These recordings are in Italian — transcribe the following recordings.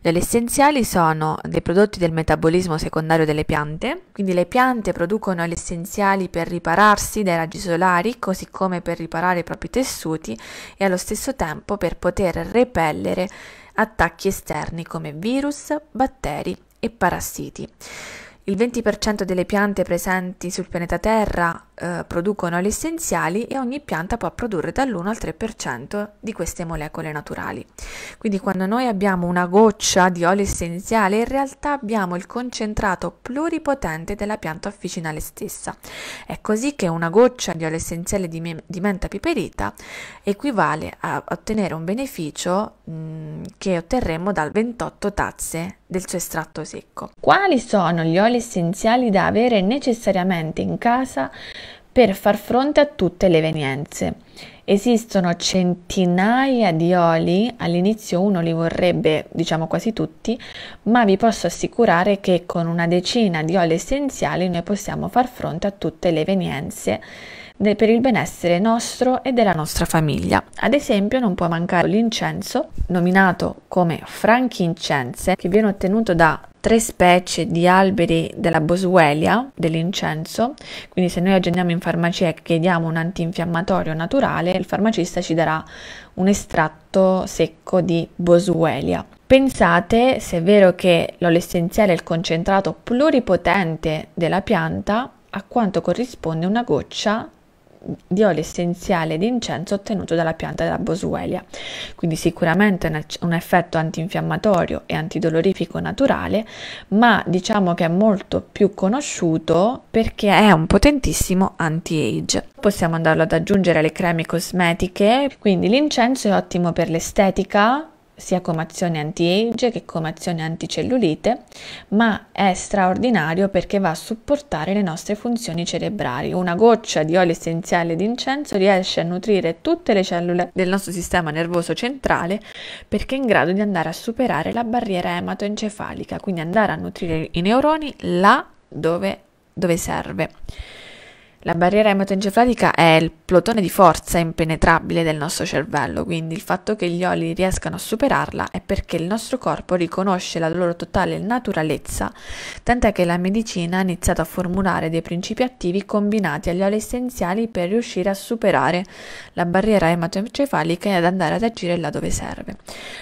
Gli essenziali sono dei prodotti del metabolismo secondario delle piante, quindi le piante producono gli essenziali per ripararsi dai raggi solari, così come per riparare i propri tessuti e allo stesso tempo per poter repellere attacchi esterni come virus, batteri e parassiti. Il 20% delle piante presenti sul pianeta Terra eh, producono oli essenziali e ogni pianta può produrre dall'1 al 3% di queste molecole naturali. Quindi quando noi abbiamo una goccia di olio essenziale in realtà abbiamo il concentrato pluripotente della pianta officinale stessa. È così che una goccia di olio essenziale di, me di menta piperita equivale a ottenere un beneficio mh, mm, che otterremo dal 28 tazze del suo estratto secco. Quali sono gli oli essenziali da avere necessariamente in casa per far fronte a tutte le evenienze. Esistono centinaia di oli, all'inizio uno li vorrebbe, diciamo quasi tutti, ma vi posso assicurare che con una decina di oli essenziali noi possiamo far fronte a tutte le evenienze per il benessere nostro e della nostra famiglia. Ad esempio non può mancare l'incenso, nominato come franchincense, che viene ottenuto da tre specie di alberi della boswellia, dell'incenso, quindi se noi aggiungiamo in farmacia e chiediamo un antinfiammatorio naturale, il farmacista ci darà un estratto secco di boswellia. Pensate, se è vero che l'olio essenziale è il concentrato pluripotente della pianta, a quanto corrisponde una goccia di olio essenziale di incenso ottenuto dalla pianta della Boswellia. Quindi sicuramente un effetto antinfiammatorio e antidolorifico naturale, ma diciamo che è molto più conosciuto perché è un potentissimo anti-age. Possiamo andarlo ad aggiungere alle creme cosmetiche, quindi l'incenso è ottimo per l'estetica, sia come azione anti-age che come azione anticellulite, ma è straordinario perché va a supportare le nostre funzioni cerebrali. Una goccia di olio essenziale d'incenso riesce a nutrire tutte le cellule del nostro sistema nervoso centrale perché è in grado di andare a superare la barriera ematoencefalica, quindi andare a nutrire i neuroni là dove, dove serve. La barriera ematoencefalica è il plotone di forza impenetrabile del nostro cervello, quindi il fatto che gli oli riescano a superarla è perché il nostro corpo riconosce la loro totale naturalezza, tant'è che la medicina ha iniziato a formulare dei principi attivi combinati agli oli essenziali per riuscire a superare la barriera ematoencefalica e ad andare ad agire là dove serve.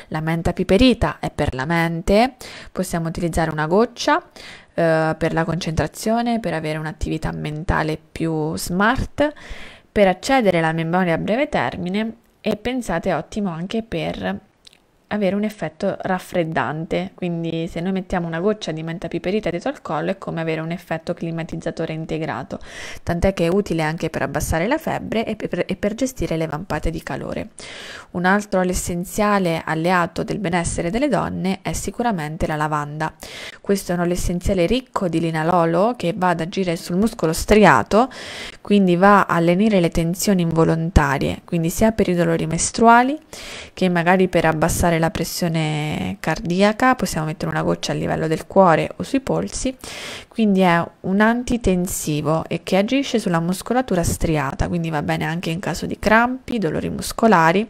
La menta piperita è per la mente, possiamo utilizzare una goccia, eh, per la concentrazione, per avere un'attività mentale più smart, per accedere alla memoria a breve termine e pensate ottimo anche per avere un effetto raffreddante, quindi se noi mettiamo una goccia di menta piperita dietro al collo è come avere un effetto climatizzatore integrato, tant'è che è utile anche per abbassare la febbre e per, e per gestire le vampate di calore. Un altro essenziale alleato del benessere delle donne è sicuramente la lavanda. Questo è un essenziale ricco di linalolo che va ad agire sul muscolo striato, quindi va a lenire le tensioni involontarie, quindi sia per i dolori mestruali che magari per abbassare la la pressione cardiaca, possiamo mettere una goccia a livello del cuore o sui polsi, quindi è un antitensivo e che agisce sulla muscolatura striata, quindi va bene anche in caso di crampi, dolori muscolari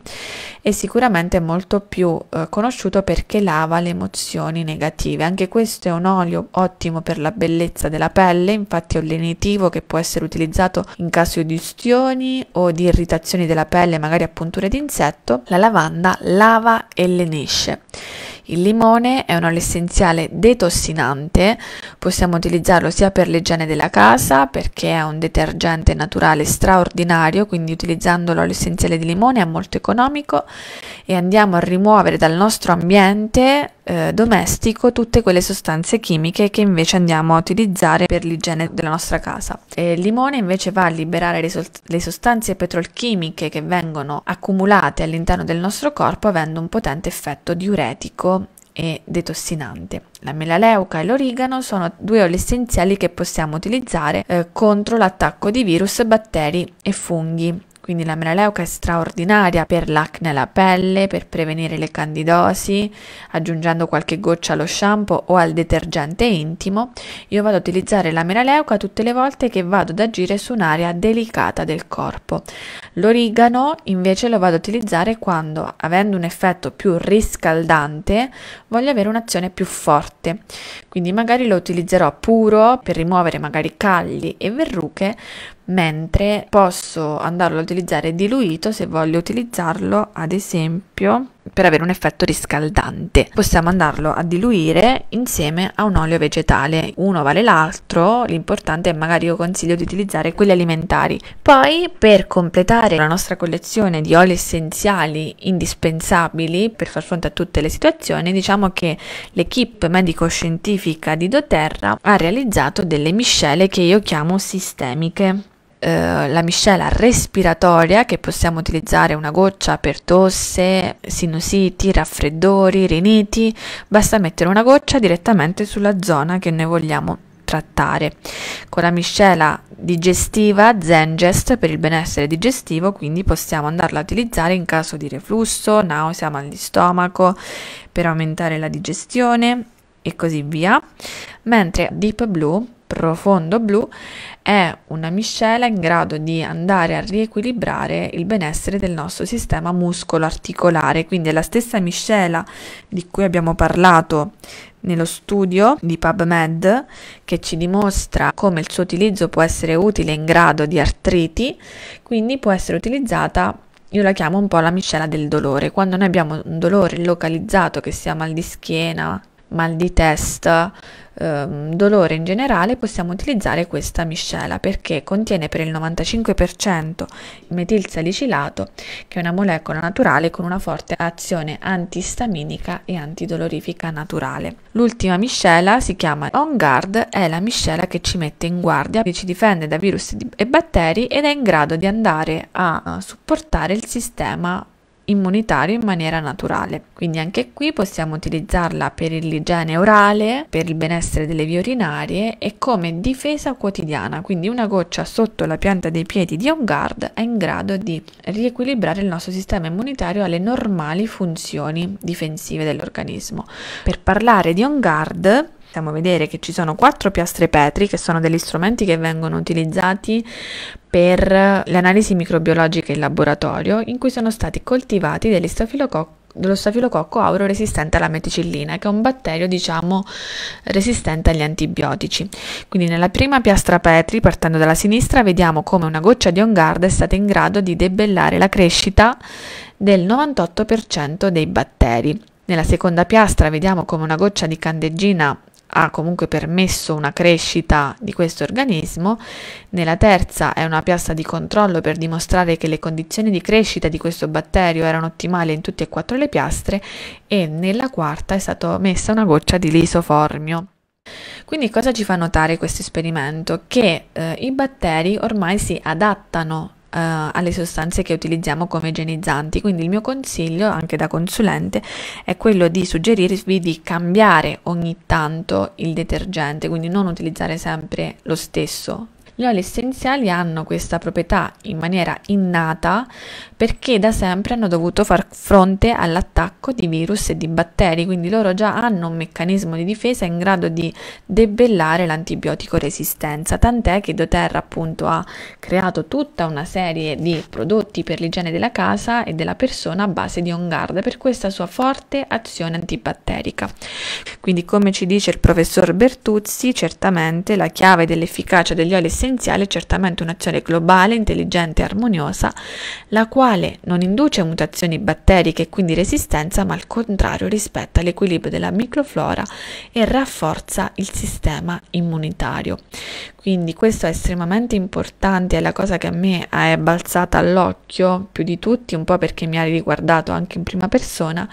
e sicuramente è molto più eh, conosciuto perché lava le emozioni negative. Anche questo è un olio ottimo per la bellezza della pelle, infatti è un lenitivo che può essere utilizzato in caso di ustioni o di irritazioni della pelle, magari a punture di insetto. La lavanda lava e pellenesce. Il limone è un olio essenziale detossinante, possiamo utilizzarlo sia per l'igiene della casa perché è un detergente naturale straordinario, quindi utilizzando l'olio essenziale di limone è molto economico e andiamo a rimuovere dal nostro ambiente eh, domestico tutte quelle sostanze chimiche che invece andiamo a utilizzare per l'igiene della nostra casa. E il limone invece va a liberare le, so le sostanze petrolchimiche che vengono accumulate all'interno del nostro corpo avendo un potente effetto diuretico e detossinante. La melaleuca e l'origano sono due oli essenziali che possiamo utilizzare eh, contro l'attacco di virus, batteri e funghi quindi la melaleuca è straordinaria per l'acne alla pelle, per prevenire le candidosi, aggiungendo qualche goccia allo shampoo o al detergente intimo. Io vado ad utilizzare la melaleuca tutte le volte che vado ad agire su un'area delicata del corpo. L'origano invece lo vado ad utilizzare quando, avendo un effetto più riscaldante, voglio avere un'azione più forte. Quindi magari lo utilizzerò puro per rimuovere magari calli e verruche, mentre posso andarlo a utilizzare diluito se voglio utilizzarlo ad esempio per avere un effetto riscaldante. Possiamo andarlo a diluire insieme a un olio vegetale, uno vale l'altro, l'importante è magari io consiglio di utilizzare quelli alimentari. Poi per completare la nostra collezione di oli essenziali indispensabili per far fronte a tutte le situazioni, diciamo che l'equipe medico-scientifica di doTERRA ha realizzato delle miscele che io chiamo sistemiche eh, la miscela respiratoria che possiamo utilizzare una goccia per tosse, sinusiti, raffreddori, riniti, basta mettere una goccia direttamente sulla zona che noi vogliamo trattare. Con la miscela digestiva Zengest per il benessere digestivo, quindi possiamo andarla a utilizzare in caso di reflusso, nausea, mal di stomaco, per aumentare la digestione e così via, mentre Deep Blue profondo blu è una miscela in grado di andare a riequilibrare il benessere del nostro sistema muscolo-articolare, quindi è la stessa miscela di cui abbiamo parlato nello studio di PubMed che ci dimostra come il suo utilizzo può essere utile in grado di artriti, quindi può essere utilizzata io la chiamo un po' la miscela del dolore. Quando noi abbiamo un dolore localizzato, che sia mal di schiena, mal di testa, ehm, dolore in generale possiamo utilizzare questa miscela perché contiene per il 95% metil salicilato che è una molecola naturale con una forte azione antistaminica e antidolorifica naturale. L'ultima miscela si chiama On Guard, è la miscela che ci mette in guardia, che ci difende da virus e batteri ed è in grado di andare a supportare il sistema immunitario in maniera naturale. Quindi anche qui possiamo utilizzarla per l'igiene orale, per il benessere delle vie urinarie e come difesa quotidiana. Quindi una goccia sotto la pianta dei piedi di On guard è in grado di riequilibrare il nostro sistema immunitario alle normali funzioni difensive dell'organismo. Per parlare di on guard possiamo vedere che ci sono quattro piastre petri, che sono degli strumenti che vengono utilizzati per le analisi microbiologiche in laboratorio, in cui sono stati coltivati degli stafilococchi dello stafilococco auro resistente alla meticillina, che è un batterio, diciamo, resistente agli antibiotici. Quindi nella prima piastra Petri, partendo dalla sinistra, vediamo come una goccia di ongarda è stata in grado di debellare la crescita del 98% dei batteri. Nella seconda piastra vediamo come una goccia di candeggina ha comunque permesso una crescita di questo organismo, nella terza è una piastra di controllo per dimostrare che le condizioni di crescita di questo batterio erano ottimali in tutte e quattro le piastre e nella quarta è stata messa una goccia di lisoformio. Quindi cosa ci fa notare questo esperimento? Che eh, i batteri ormai si adattano eh, alle sostanze che utilizziamo come igienizzanti. Quindi il mio consiglio, anche da consulente, è quello di suggerirvi di cambiare ogni tanto il detergente, quindi non utilizzare sempre lo stesso gli oli essenziali hanno questa proprietà in maniera innata perché da sempre hanno dovuto far fronte all'attacco di virus e di batteri, quindi loro già hanno un meccanismo di difesa in grado di debellare l'antibiotico resistenza, tant'è che doTERRA appunto ha creato tutta una serie di prodotti per l'igiene della casa e della persona a base di on guard per questa sua forte azione antibatterica. Quindi come ci dice il professor Bertuzzi, certamente la chiave dell'efficacia degli oli essenziali essenziale certamente un'azione globale, intelligente e armoniosa, la quale non induce mutazioni batteriche e quindi resistenza, ma al contrario rispetta l'equilibrio della microflora e rafforza il sistema immunitario. Quindi questo è estremamente importante, è la cosa che a me è balzata all'occhio più di tutti, un po' perché mi ha riguardato anche in prima persona,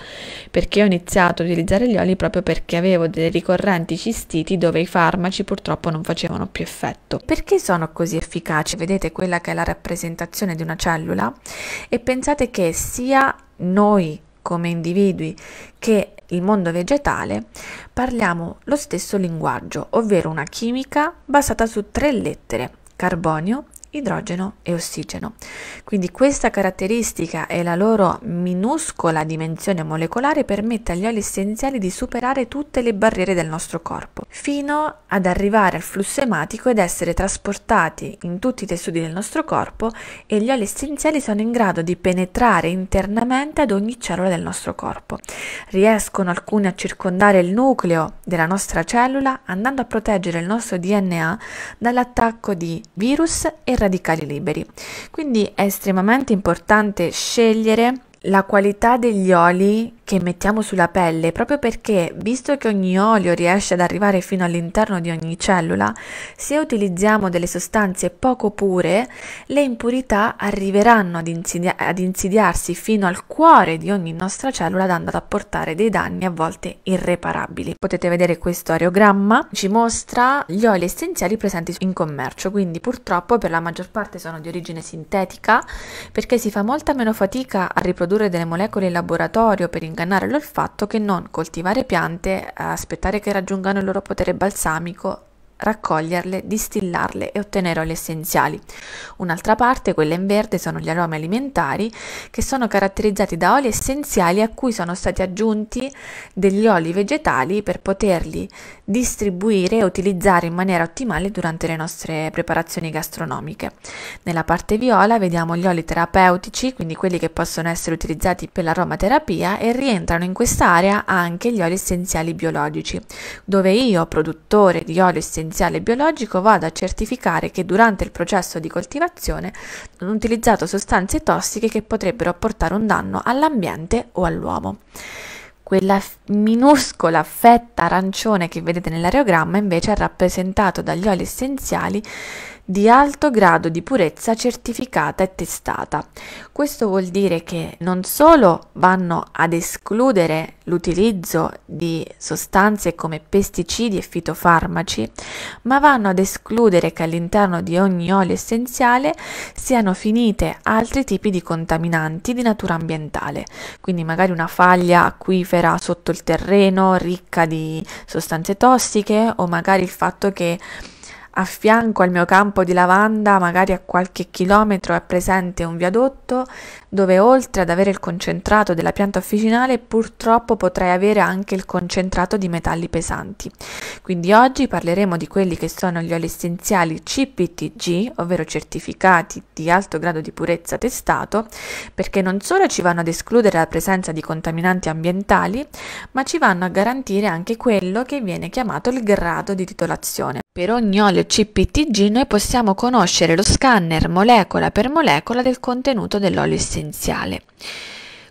perché ho iniziato a utilizzare gli oli proprio perché avevo delle ricorrenti cistiti dove i farmaci purtroppo non facevano più effetto. Perché sono così efficaci? Vedete quella che è la rappresentazione di una cellula e pensate che sia noi come individui che il mondo vegetale parliamo lo stesso linguaggio, ovvero una chimica basata su tre lettere, carbonio, idrogeno e ossigeno. Quindi questa caratteristica e la loro minuscola dimensione molecolare permette agli oli essenziali di superare tutte le barriere del nostro corpo, fino ad arrivare al flusso ematico ed essere trasportati in tutti i tessuti del nostro corpo e gli oli essenziali sono in grado di penetrare internamente ad ogni cellula del nostro corpo. Riescono alcuni a circondare il nucleo della nostra cellula andando a proteggere il nostro DNA dall'attacco di virus e radicali liberi. Quindi è estremamente importante scegliere la qualità degli oli che mettiamo sulla pelle proprio perché, visto che ogni olio riesce ad arrivare fino all'interno di ogni cellula, se utilizziamo delle sostanze poco pure, le impurità arriveranno ad, insidia- ad insidiarsi fino al cuore di ogni nostra cellula, dando a portare dei danni a volte irreparabili. Potete vedere questo areogramma, ci mostra gli oli essenziali presenti in commercio, quindi purtroppo per la maggior parte sono di origine sintetica, perché si fa molta meno fatica a riprodurre delle molecole in laboratorio per ingannare ingannarlo al fatto che non coltivare piante, aspettare che raggiungano il loro potere balsamico, raccoglierle, distillarle e ottenere oli essenziali. Un'altra parte, quella in verde, sono gli aromi alimentari che sono caratterizzati da oli essenziali a cui sono stati aggiunti degli oli vegetali per poterli distribuire e utilizzare in maniera ottimale durante le nostre preparazioni gastronomiche. Nella parte viola vediamo gli oli terapeutici, quindi quelli che possono essere utilizzati per l'aromaterapia e rientrano in quest'area anche gli oli essenziali biologici, dove io, produttore di olio essenziale biologico, vado a certificare che durante il processo di coltivazione non ho utilizzato sostanze tossiche che potrebbero portare un danno all'ambiente o all'uomo. Quella minuscola fetta arancione che vedete nell'areogramma invece è rappresentato dagli oli essenziali di alto grado di purezza certificata e testata. Questo vuol dire che non solo vanno ad escludere l'utilizzo di sostanze come pesticidi e fitofarmaci, ma vanno ad escludere che all'interno di ogni olio essenziale siano finite altri tipi di contaminanti di natura ambientale, quindi magari una faglia acquifera sotto il terreno ricca di sostanze tossiche o magari il fatto che a fianco al mio campo di lavanda, magari a qualche chilometro, è presente un viadotto dove oltre ad avere il concentrato della pianta officinale purtroppo potrai avere anche il concentrato di metalli pesanti. Quindi oggi parleremo di quelli che sono gli oli essenziali CPTG, ovvero certificati di alto grado di purezza testato, perché non solo ci vanno ad escludere la presenza di contaminanti ambientali, ma ci vanno a garantire anche quello che viene chiamato il grado di titolazione. Per ogni olio CPTG noi possiamo conoscere lo scanner molecola per molecola del contenuto dell'olio essenziale potenziale.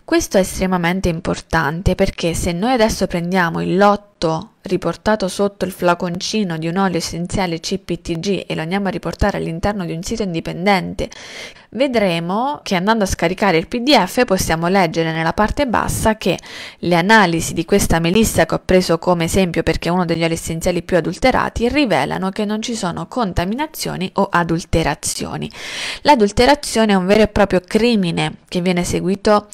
Questo è estremamente importante perché se noi adesso prendiamo il lotto prodotto riportato sotto il flaconcino di un olio essenziale CPTG e lo andiamo a riportare all'interno di un sito indipendente, vedremo che andando a scaricare il PDF possiamo leggere nella parte bassa che le analisi di questa melissa che ho preso come esempio perché è uno degli oli essenziali più adulterati rivelano che non ci sono contaminazioni o adulterazioni. L'adulterazione è un vero e proprio crimine che viene seguito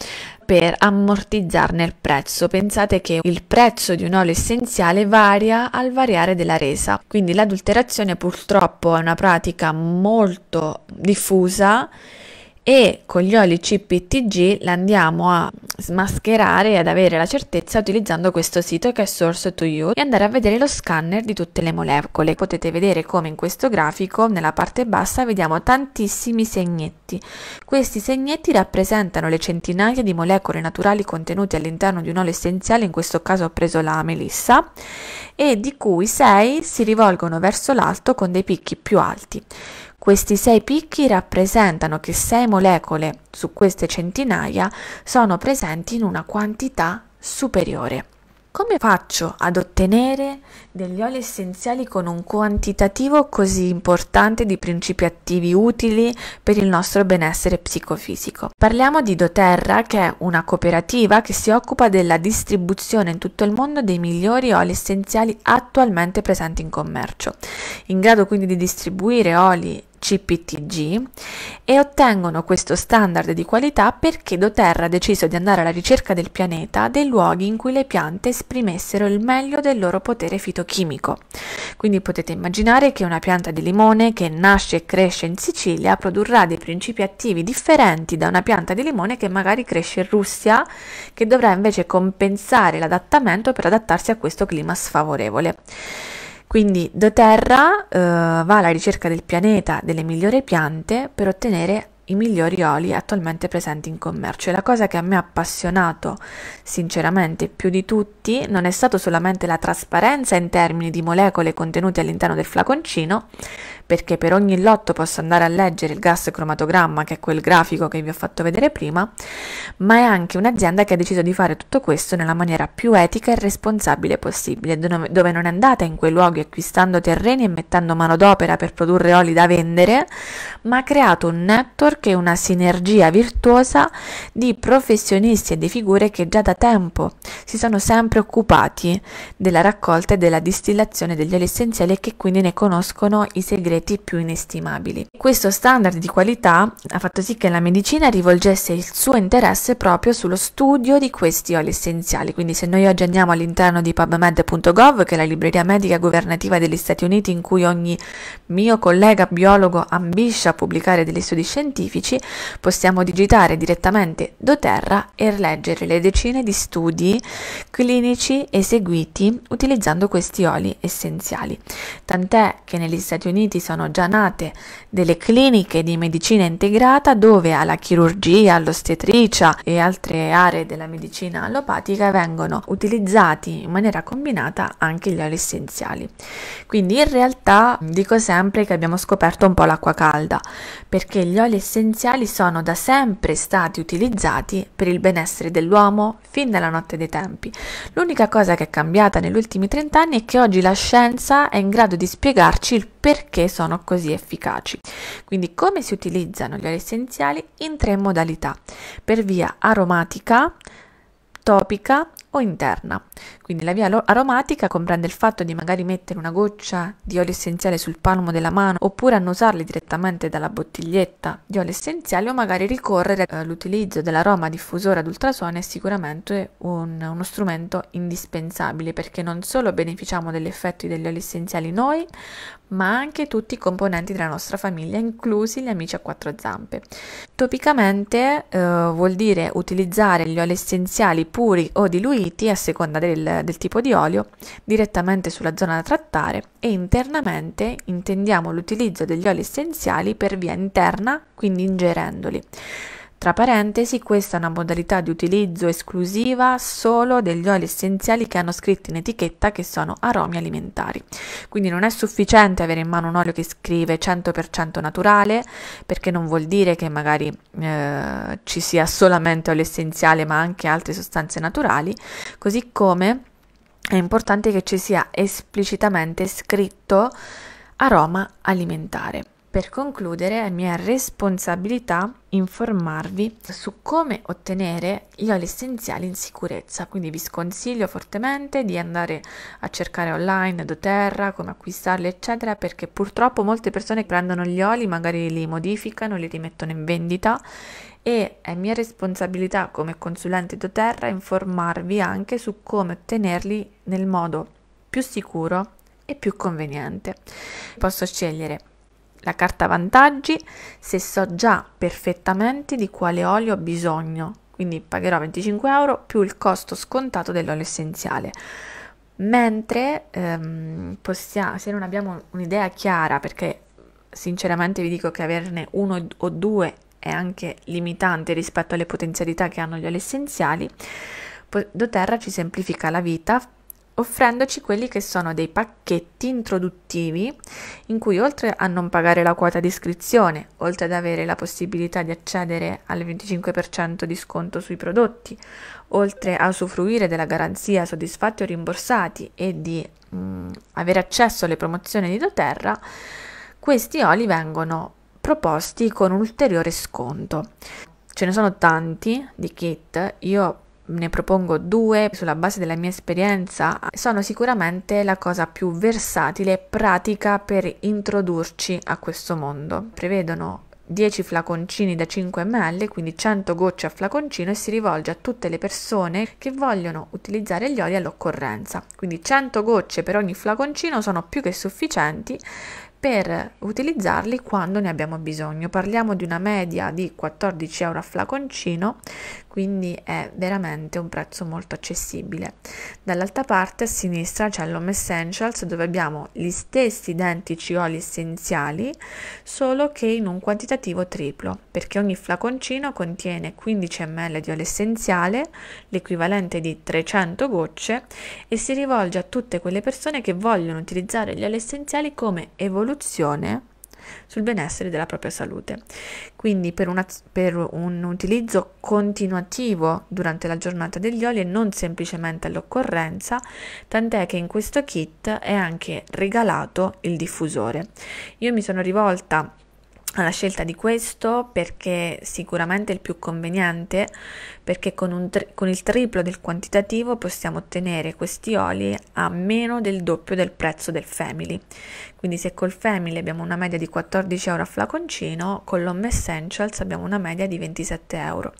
per ammortizzarne il prezzo. Pensate che il prezzo di un olio essenziale potenziale varia al variare della resa. Quindi l'adulterazione purtroppo è una pratica molto diffusa e con gli oli CPTG la andiamo a smascherare e ad avere la certezza utilizzando questo sito che è Source2U e andare a vedere lo scanner di tutte le molecole. Potete vedere come in questo grafico nella parte bassa vediamo tantissimi segnetti. Questi segnetti rappresentano le centinaia di molecole naturali contenute all'interno di un olio essenziale, in questo caso ho preso la melissa, e di cui 6 si rivolgono verso l'alto con dei picchi più alti. Questi sei picchi rappresentano che sei molecole su queste centinaia sono presenti in una quantità superiore. Come faccio ad ottenere degli oli essenziali con un quantitativo così importante di principi attivi utili per il nostro benessere psicofisico? Parliamo di doTERRA, che è una cooperativa che si occupa della distribuzione in tutto il mondo dei migliori oli essenziali attualmente presenti in commercio, in grado quindi di distribuire oli CPTG e ottengono questo standard di qualità perché doTERRA ha deciso di andare alla ricerca del pianeta dei luoghi in cui le piante esprimessero il meglio del loro potere fitochimico. Quindi potete immaginare che una pianta di limone che nasce e cresce in Sicilia produrrà dei principi attivi differenti da una pianta di limone che magari cresce in Russia, che dovrà invece compensare l'adattamento per adattarsi a questo clima sfavorevole. Quindi doTERRA eh, va alla ricerca del pianeta delle migliori piante per ottenere i migliori oli attualmente presenti in commercio. E la cosa che a me ha appassionato sinceramente più di tutti non è stata solamente la trasparenza in termini di molecole contenute all'interno del flaconcino, perché per ogni lotto posso andare a leggere il gas cromatogramma, che è quel grafico che vi ho fatto vedere prima, ma è anche un'azienda che ha deciso di fare tutto questo nella maniera più etica e responsabile possibile, dove non è andata in quei luoghi acquistando terreni e mettendo mano d'opera per produrre oli da vendere, ma ha creato un network e una sinergia virtuosa di professionisti e di figure che già da tempo si sono sempre occupati della raccolta e della distillazione degli oli essenziali e che quindi ne conoscono i segreti segreti più inestimabili. Questo standard di qualità ha fatto sì che la medicina rivolgesse il suo interesse proprio sullo studio di questi oli essenziali, quindi se noi oggi andiamo all'interno di pubmed.gov, che è la libreria medica governativa degli Stati Uniti in cui ogni mio collega biologo ambisce a pubblicare degli studi scientifici, possiamo digitare direttamente doTERRA e leggere le decine di studi clinici eseguiti utilizzando questi oli essenziali. Tant'è che negli Stati Uniti sono già nate delle cliniche di medicina integrata dove alla chirurgia, all'ostetricia e altre aree della medicina allopatica vengono utilizzati in maniera combinata anche gli oli essenziali. Quindi in realtà dico sempre che abbiamo scoperto un po' l'acqua calda perché gli oli essenziali sono da sempre stati utilizzati per il benessere dell'uomo fin dalla notte dei tempi. L'unica cosa che è cambiata negli ultimi 30 anni è che oggi la scienza è in grado di spiegarci il perché sono così efficaci. Quindi come si utilizzano gli oli essenziali? In tre modalità, per via aromatica, topica o interna. Quindi la via aromatica comprende il fatto di magari mettere una goccia di olio essenziale sul palmo della mano oppure annusarli direttamente dalla bottiglietta di olio essenziale o magari ricorrere eh, all'utilizzo dell'aroma diffusore ad ultrasuono è sicuramente un, uno strumento indispensabile perché non solo beneficiamo degli effetti degli oli essenziali noi, ma anche tutti i componenti della nostra famiglia, inclusi gli amici a quattro zampe. Topicamente eh, vuol dire utilizzare gli oli essenziali puri o diluiti diluiti, a seconda del, del tipo di olio, direttamente sulla zona da trattare e internamente intendiamo l'utilizzo degli oli essenziali per via interna, quindi ingerendoli. Tra parentesi, questa è una modalità di utilizzo esclusiva solo degli oli essenziali che hanno scritto in etichetta che sono aromi alimentari. Quindi non è sufficiente avere in mano un olio che scrive 100% naturale, perché non vuol dire che magari eh, ci sia solamente olio essenziale, ma anche altre sostanze naturali, così come è importante che ci sia esplicitamente scritto aroma alimentare. Per concludere è mia responsabilità informarvi su come ottenere gli oli essenziali in sicurezza, quindi vi sconsiglio fortemente di andare a cercare online doTERRA, come acquistarli eccetera, perché purtroppo molte persone prendono gli oli, magari li modificano, li rimettono in vendita e è mia responsabilità come consulente doTERRA informarvi anche su come ottenerli nel modo più sicuro e più conveniente. Posso scegliere la carta vantaggi se so già perfettamente di quale olio ho bisogno, quindi pagherò 25 euro più il costo scontato dell'olio essenziale. Mentre ehm, possiamo, se non abbiamo un'idea chiara, perché sinceramente vi dico che averne uno o due è anche limitante rispetto alle potenzialità che hanno gli oli essenziali, Doterra ci semplifica la vita offrendoci quelli che sono dei pacchetti introduttivi in cui oltre a non pagare la quota di iscrizione, oltre ad avere la possibilità di accedere al 25% di sconto sui prodotti, oltre a usufruire della garanzia soddisfatti o rimborsati e di mh, mm, avere accesso alle promozioni di doTERRA, questi oli vengono proposti con un ulteriore sconto. Ce ne sono tanti di kit, io ne propongo due sulla base della mia esperienza, sono sicuramente la cosa più versatile e pratica per introdurci a questo mondo. Prevedono 10 flaconcini da 5 ml, quindi 100 gocce a flaconcino e si rivolge a tutte le persone che vogliono utilizzare gli oli all'occorrenza. Quindi 100 gocce per ogni flaconcino sono più che sufficienti per utilizzarli quando ne abbiamo bisogno. Parliamo di una media di 14 euro a flaconcino, quindi è veramente un prezzo molto accessibile. Dall'altra parte a sinistra c'è l'Home Essentials dove abbiamo gli stessi identici oli essenziali solo che in un quantitativo triplo perché ogni flaconcino contiene 15 ml di olio essenziale, l'equivalente di 300 gocce e si rivolge a tutte quelle persone che vogliono utilizzare gli oli essenziali come evoluzione sul benessere della propria salute. Quindi per, una, per un utilizzo continuativo durante la giornata degli oli e non semplicemente all'occorrenza, tant'è che in questo kit è anche regalato il diffusore. Io mi sono rivolta alla scelta di questo perché sicuramente è il più conveniente perché con, tri- con, il triplo del quantitativo possiamo ottenere questi oli a meno del doppio del prezzo del family quindi se col family abbiamo una media di 14 euro a flaconcino con l'home essentials abbiamo una media di 27 euro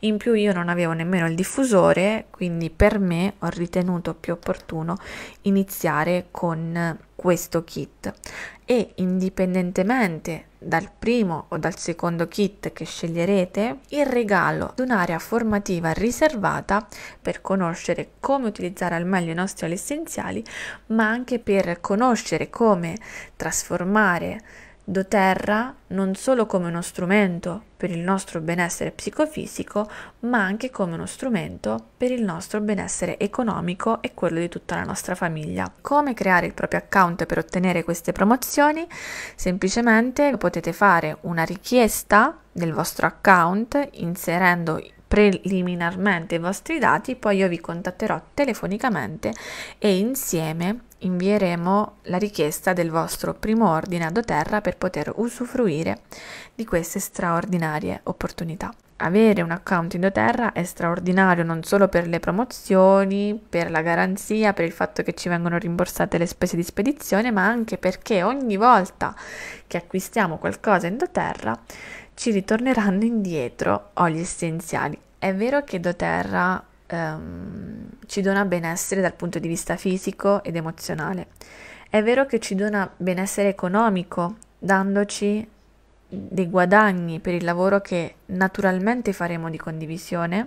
in più io non avevo nemmeno il diffusore quindi per me ho ritenuto più opportuno iniziare con questo kit e indipendentemente dal primo o dal secondo kit che sceglierete, il regalo di un'area formativa riservata per conoscere come utilizzare al meglio i nostri oli essenziali, ma anche per conoscere come trasformare doterra non solo come uno strumento per il nostro benessere psicofisico, ma anche come uno strumento per il nostro benessere economico e quello di tutta la nostra famiglia. Come creare il proprio account per ottenere queste promozioni? Semplicemente potete fare una richiesta del vostro account inserendo preliminarmente i vostri dati, poi io vi contatterò telefonicamente e insieme invieremo la richiesta del vostro primo ordine ad terra per poter usufruire di queste straordinarie opportunità. Avere un account in Indoterra è straordinario non solo per le promozioni, per la garanzia, per il fatto che ci vengono rimborsate le spese di spedizione, ma anche perché ogni volta che acquistiamo qualcosa in Indoterra ci ritorneranno indietro ogli essenziali. È vero che Doterra um, ci dona benessere dal punto di vista fisico ed emozionale. È vero che ci dona benessere economico, dandoci dei guadagni per il lavoro che naturalmente faremo di condivisione,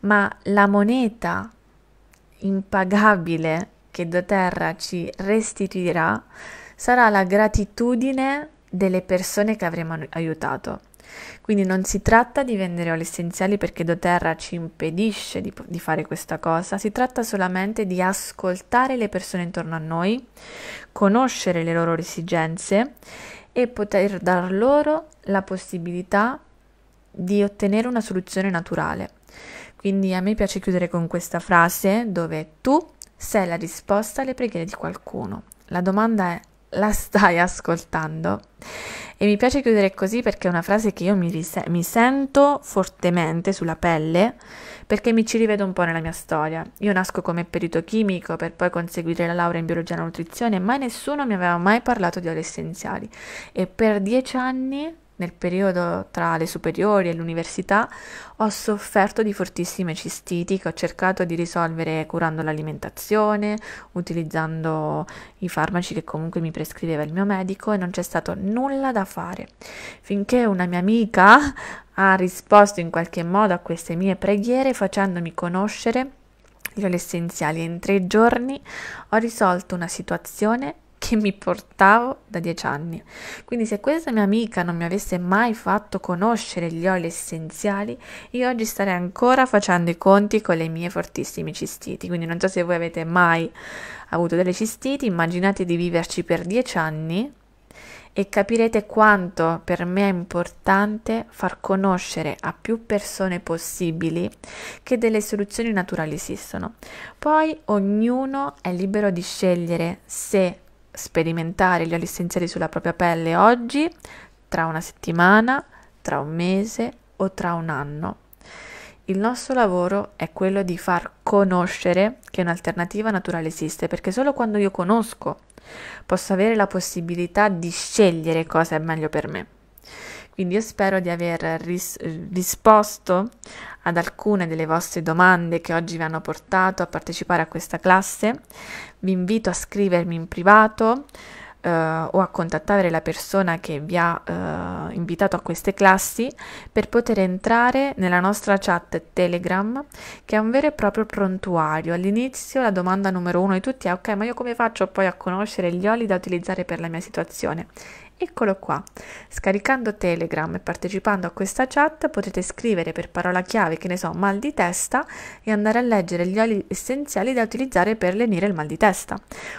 ma la moneta impagabile che Doterra ci restituirà sarà la gratitudine delle persone che avremo aiutato. Quindi non si tratta di vendere oli essenziali perché doTERRA ci impedisce di, di fare questa cosa, si tratta solamente di ascoltare le persone intorno a noi, conoscere le loro esigenze e poter dar loro la possibilità di ottenere una soluzione naturale. Quindi a me piace chiudere con questa frase dove tu sei la risposta alle preghiere di qualcuno. La domanda è la stai ascoltando. E mi piace chiudere così perché è una frase che io mi, ris- mi sento fortemente sulla pelle perché mi ci rivedo un po' nella mia storia. Io nasco come perito chimico per poi conseguire la laurea in biologia e nutrizione, ma nessuno mi aveva mai parlato di oli essenziali. E per dieci anni nel periodo tra le superiori e l'università ho sofferto di fortissime cistiti che ho cercato di risolvere curando l'alimentazione, utilizzando i farmaci che comunque mi prescriveva il mio medico e non c'è stato nulla da fare. Finché una mia amica ha risposto in qualche modo a queste mie preghiere facendomi conoscere gli essenziali in tre giorni ho risolto una situazione che mi portavo da dieci anni. Quindi se questa mia amica non mi avesse mai fatto conoscere gli oli essenziali, io oggi starei ancora facendo i conti con le mie fortissime cistiti. Quindi non so se voi avete mai avuto delle cistiti, immaginate di viverci per dieci anni e capirete quanto per me è importante far conoscere a più persone possibili che delle soluzioni naturali esistono. Poi ognuno è libero di scegliere se sperimentare gli oli essenziali sulla propria pelle oggi, tra una settimana, tra un mese o tra un anno. Il nostro lavoro è quello di far conoscere che un'alternativa naturale esiste, perché solo quando io conosco posso avere la possibilità di scegliere cosa è meglio per me. Quindi io spero di aver ris risposto ad alcune delle vostre domande che oggi vi hanno portato a partecipare a questa classe. Vi invito a scrivermi in privato eh, o a contattare la persona che vi ha eh, invitato a queste classi per poter entrare nella nostra chat Telegram che è un vero e proprio prontuario. All'inizio la domanda numero uno di tutti è ok ma io come faccio poi a conoscere gli oli da utilizzare per la mia situazione? Eccolo qua. Scaricando Telegram e partecipando a questa chat potete scrivere per parola chiave, che ne so, mal di testa e andare a leggere gli oli essenziali da utilizzare per lenire il mal di testa.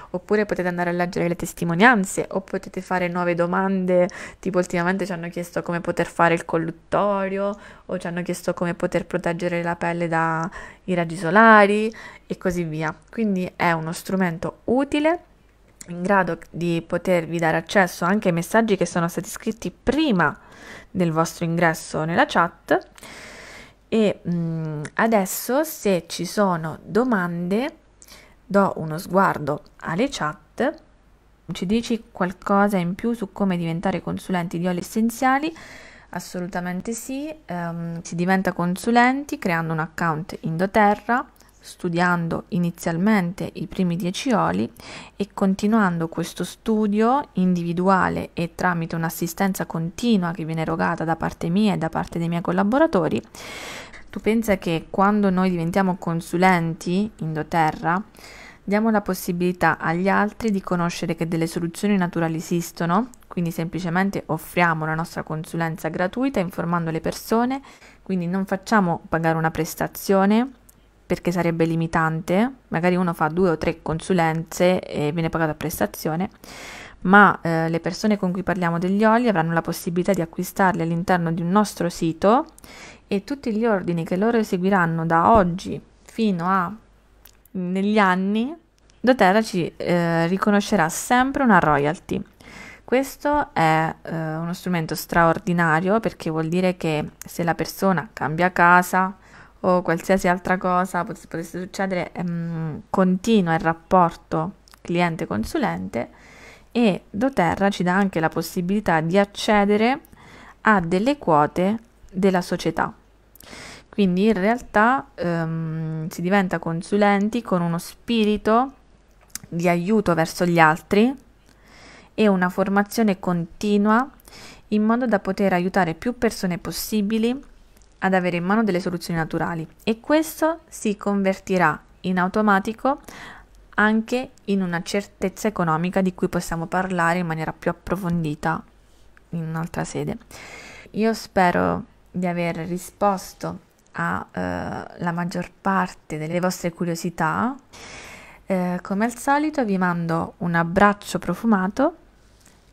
Oppure potete andare a leggere le testimonianze o potete fare nuove domande, tipo ultimamente ci hanno chiesto come poter fare il colluttorio o ci hanno chiesto come poter proteggere la pelle dai raggi solari e così via. Quindi è uno strumento utile in grado di potervi dare accesso anche ai messaggi che sono stati scritti prima del vostro ingresso nella chat e mh, mm, adesso se ci sono domande do uno sguardo alle chat ci dici qualcosa in più su come diventare consulenti di oli essenziali assolutamente sì um, si diventa consulenti creando un account in doterra studiando inizialmente i primi 10 oli e continuando questo studio individuale e tramite un'assistenza continua che viene erogata da parte mia e da parte dei miei collaboratori, tu pensa che quando noi diventiamo consulenti in doterra, diamo la possibilità agli altri di conoscere che delle soluzioni naturali esistono, quindi semplicemente offriamo la nostra consulenza gratuita informando le persone, quindi non facciamo pagare una prestazione, perché sarebbe limitante, magari uno fa due o tre consulenze e viene pagato a prestazione, ma eh, le persone con cui parliamo degli oli avranno la possibilità di acquistarli all'interno di un nostro sito e tutti gli ordini che loro eseguiranno da oggi fino a negli anni, Dotera ci eh, riconoscerà sempre una royalty. Questo è eh, uno strumento straordinario perché vuol dire che se la persona cambia casa, o qualsiasi altra cosa pot- potesse succedere, ehm, continua il rapporto cliente-consulente e doTERRA ci dà anche la possibilità di accedere a delle quote della società. Quindi in realtà ehm, si diventa consulenti con uno spirito di aiuto verso gli altri e una formazione continua in modo da poter aiutare più persone possibili ad avere in mano delle soluzioni naturali e questo si convertirà in automatico anche in una certezza economica di cui possiamo parlare in maniera più approfondita in un'altra sede. Io spero di aver risposto alla eh, maggior parte delle vostre curiosità. Eh, come al solito vi mando un abbraccio profumato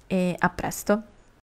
e a presto.